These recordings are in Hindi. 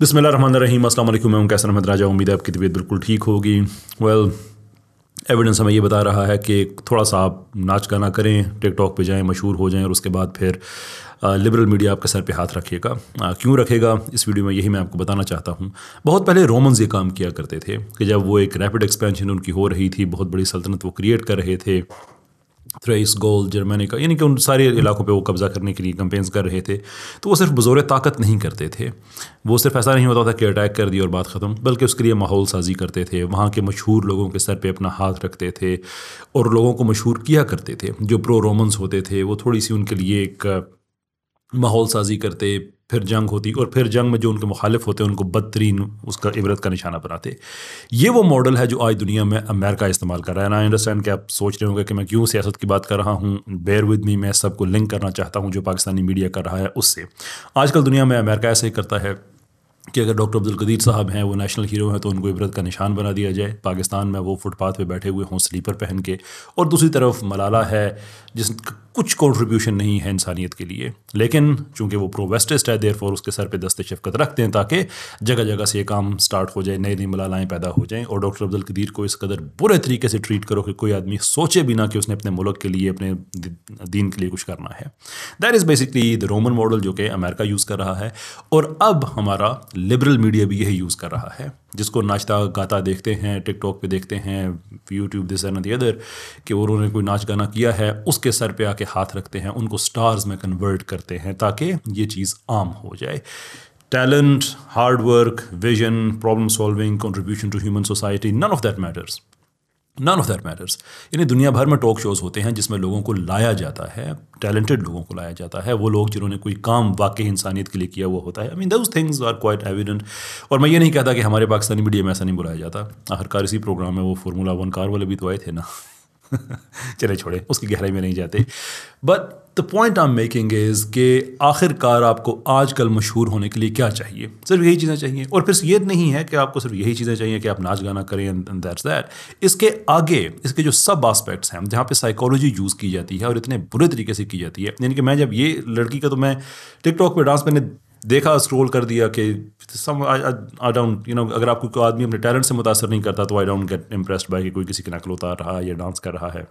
बिसमिल रहीम असल मैं हूं कैसन अहमद राजा उम्मीद है आपकी तबीयत बिल्कुल ठीक होगी वेल एविडेंस हमें ये बता रहा है कि थोड़ा सा आप नाच गाना करें टिकटॉक पे जाएं मशहूर हो जाएं और उसके बाद फिर लिबरल मीडिया आपके सर पे हाथ रखेगा क्यों रखेगा इस वीडियो में यही मैं आपको बताना चाहता हूँ बहुत पहले रोमन्स ये काम किया करते थे कि जब वो एक रैपिड एक्सपेंशन उनकी हो रही थी बहुत बड़ी सल्तनत वो क्रिएट कर रहे थे थ्रेस गोल जर्मनी का यानी कि उन सारे इलाकों पे वो कब्ज़ा करने के लिए कंपेन्स कर रहे थे तो वो सिर्फ बज़ौर ताकत नहीं करते थे वो सिर्फ ऐसा नहीं होता था कि अटैक कर दिया और बात ख़त्म बल्कि उसके लिए माहौल साजी करते थे वहाँ के मशहूर लोगों के सर पर अपना हाथ रखते थे और लोगों को मशहूर किया करते थे जो प्रो रोमन्स होते थे वो थोड़ी सी उनके लिए एक माहौल साजी करते फिर जंग होती और फिर जंग में जो उनके मुखालिफ होते हैं उनको बदतरीन उसका इबरत का निशाना बनाते ये वो मॉडल है जो आज दुनिया में अमेरिका इस्तेमाल कर रहा है ना अंडरस्टैंड कि आप सोच रहे होंगे कि मैं क्यों सियासत की बात कर रहा हूँ बेयर विद मी मैं सबको लिंक करना चाहता हूँ जो पाकिस्तानी मीडिया कर रहा है उससे आजकल दुनिया में अमेरिका ऐसे ही करता है कि अगर डॉक्टर अब्दुल कदीर साहब हैं वो नेशनल हीरो हैं तो उनको इबरत का निशान बना दिया जाए पाकिस्तान में वो फुटपाथ पे बैठे हुए हों स्लीपर पहन के और दूसरी तरफ मलाला है जिस कुछ कॉन्ट्रीब्यूशन नहीं है इंसानियत के लिए लेकिन चूंकि वो प्रो वेस्टिस्ट है देर उसके सर पे दस्ते शफकत रखते हैं ताकि जगह जगह से ये काम स्टार्ट हो जाए नई नई मलालाएँ पैदा हो जाएँ और डॉक्टर अब्दुल कदीर को इस कदर बुरे तरीके से ट्रीट करो कि कोई आदमी सोचे भी ना कि उसने अपने मुल्क के लिए अपने दीन के लिए कुछ करना है that is basically the Roman model जो कि अमेरिका यूज़ कर रहा है और अब हमारा लिबरल मीडिया भी यही यूज़ कर रहा है जिसको नाचता गाता देखते हैं टिकटॉक पे देखते हैं यूट्यूब दिस एन अदर कि उन्होंने कोई नाच गाना किया है उसके सर पे आके हाथ रखते हैं उनको स्टार्स में कन्वर्ट करते हैं ताकि ये चीज़ आम हो जाए talent hard work vision problem solving contribution to human society none of that matters none of that matters यानी दुनिया भर में टॉक शोज़ होते हैं जिसमें लोगों को लाया जाता है टैलेंटेड लोगों को लाया जाता है वो लोग जिन्होंने कोई काम वाकई इंसानियत के लिए किया हुआ होता है I mean those things are quite evident और मैं ये नहीं कहता कि हमारे पाकिस्तानी मीडिया में ऐसा नहीं बुलाया जाता हर कार इसी प्रोग्राम में वो फार्मूला वन कार वाले भी तो आए थे ना चले छोड़े उसकी गहराई में नहीं जाते but the point I am making is के आखिरकार आपको आजकल मशहूर होने के लिए क्या चाहिए सिर्फ यही चीज़ें चाहिए और फिर ये नहीं है कि आपको सिर्फ यही चीज़ें चाहिए कि आप नाच गाना करें एंड दैट्स दैट इसके आगे इसके जो सब आस्पेक्ट्स हैं जहाँ पे साइकोलॉजी यूज़ की जाती है और इतने बुरे तरीके से की जाती है यानी कि मैं जब ये लड़की का तो मैं टिकटॉक पर डांस मैंने देखा स्क्रोल कर दिया कि some I don't you know अगर आपको कोई आदमी अपने टैलेंट से मुतासर नहीं करता तो I don't get impressed by कि कोई किसी की नकल उतार रहा है या डांस कर रहा है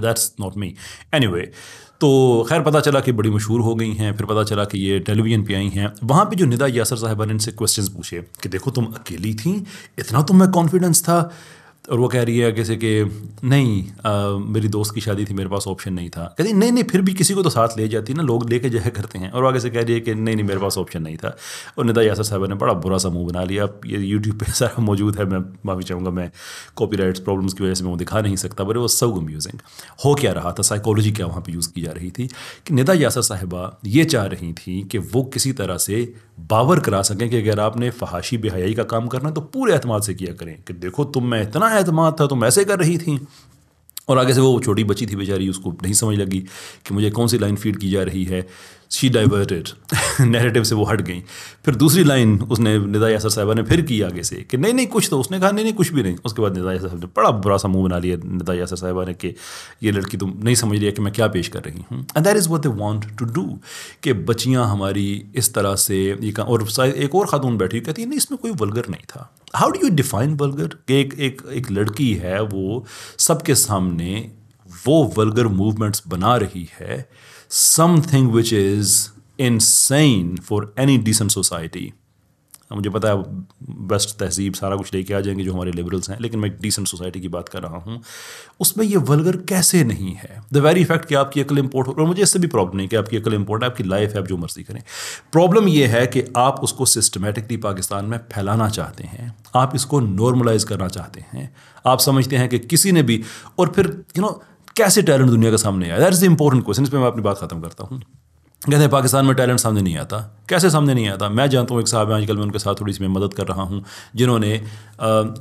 दैट्स नॉट मी एनी तो खैर पता चला कि बड़ी मशहूर हो गई हैं फिर पता चला कि ये टेलीविज़न पे आई हैं वहाँ पे जो निदा यासर साहबा ने इनसे क्वेश्चंस पूछे कि देखो तुम अकेली थी इतना तुम में कॉन्फिडेंस था और वो कह रही है कैसे कि नहीं आ, मेरी दोस्त की शादी थी मेरे पास ऑप्शन नहीं था कहती नहीं नहीं फिर भी किसी को तो साथ ले जाती ना लोग लेके जया करते हैं और आगे से कह रही है कि नहीं नहीं मेरे पास ऑप्शन नहीं था और निदा यासर साहब ने बड़ा बुरा सा मुंह बना लिया ये यूट्यूब पे सारा मौजूद है मैं माफी चाहूँगा मैं कॉपी प्रॉब्लम्स की वजह से मैं वो दिखा नहीं सकता बट वो सब अम्यूजिंग हो क्या रहा था साइकोलॉजी क्या वहाँ पर यूज़ की जा रही थी कि निदा यासर साहिबा ये चाह रही थी कि वो किसी तरह से बावर करा सकें कि अगर आपने फहाशी बेहयाई का काम करना तो पूरे अहतमाद से किया करें कि देखो तुम मैं इतना अतमाद था तुम ऐसे कर रही थी और आगे से वो छोटी बच्ची थी बेचारी उसको नहीं समझ लगी कि मुझे कौन सी लाइन फीड की जा रही है शी डाइवर्टेड नैरेटिव से वो हट गई फिर दूसरी लाइन उसने निदा यासर साहबा ने फिर की आगे से कि नहीं नहीं कुछ तो उसने कहा नहीं नहीं कुछ भी नहीं उसके बाद निदा यासर साहब ने बड़ा बुरा सा मुंह बना लिया निदा यासर साहबा ने कि ये लड़की तुम नहीं समझ लिया कि मैं क्या पेश कर रही हूँ and that is what they want to do कि बच्चियाँ हमारी इस तरह से ये और एक और खातून बैठी कहती है नहीं इसमें कोई वलगर नहीं था how do you define vulgar कि एक, एक लड़की है वो सबके सामने वो वर्गर मूवमेंट्स बना रही है something which is insane for any decent society मुझे पता है बेस्ट तहजीब सारा कुछ लेके आ जाएंगे जो हमारे लिबरल्स हैं लेकिन मैं डिसेंट सोसाइटी की बात कर रहा हूँ उसमें ये वलगर कैसे नहीं है द वेरी इफेक्ट कि आपकी अकल इम्पोर्ट हो और मुझे इससे भी प्रॉब्लम नहीं कि आपकी अकल इम्पोर्ट है आपकी लाइफ है आप जो मर्जी करें प्रॉब्लम यह है कि आप उसको सिस्टमेटिकली पाकिस्तान में फैलाना चाहते हैं आप इसको नॉर्मलाइज करना चाहते हैं आप समझते हैं कि किसी ने भी और फिर यू you नो know, कैसे टैलेंट दुनिया के सामने आया that is the important question इस पर मैं अपनी बात खत्म करता हूँ कहते हैं पाकिस्तान में टैलेंट सामने नहीं आता कैसे सामने नहीं आता मैं जानता हूँ एक साहब हैं आजकल मैं उनके साथ थोड़ी सी मैं मदद कर रहा हूँ जिन्होंने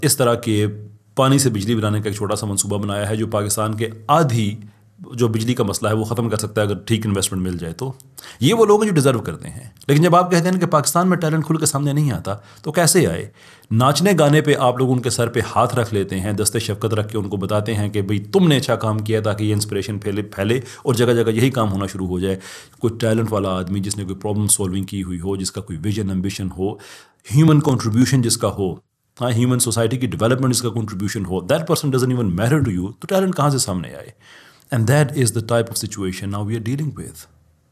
इस तरह के पानी से बिजली बनाने का एक छोटा सा मनसूबा बनाया है जो पाकिस्तान के आधी जो बिजली का मसला है वो ख़त्म कर सकता है अगर ठीक इन्वेस्टमेंट मिल जाए तो ये वो लोग हैं जो डिज़र्व करते हैं लेकिन जब आप कहते हैं कि पाकिस्तान में टैलेंट खुल के सामने नहीं आता तो कैसे आए नाचने गाने पे आप लोग उनके सर पे हाथ रख लेते हैं दस्ते शफकत रख के उनको बताते हैं कि भाई तुमने अच्छा काम किया ताकि ये इंस्परेशन फैले फैले और जगह जगह यही काम होना शुरू हो जाए कोई टैलेंट वाला आदमी जिसने कोई प्रॉब्लम सॉल्विंग की हुई हो जिसका कोई विजन एम्बिशन हो ह्यूमन कॉन्ट्रीब्यूशन जिसका हो हाँ ह्यूमन सोसाइटी की डेवलपमेंट इसका कंट्रीब्यूशन हो that person doesn't even matter to you तो टैलेंट कहाँ से सामने आए And that is the type of situation now we are dealing with.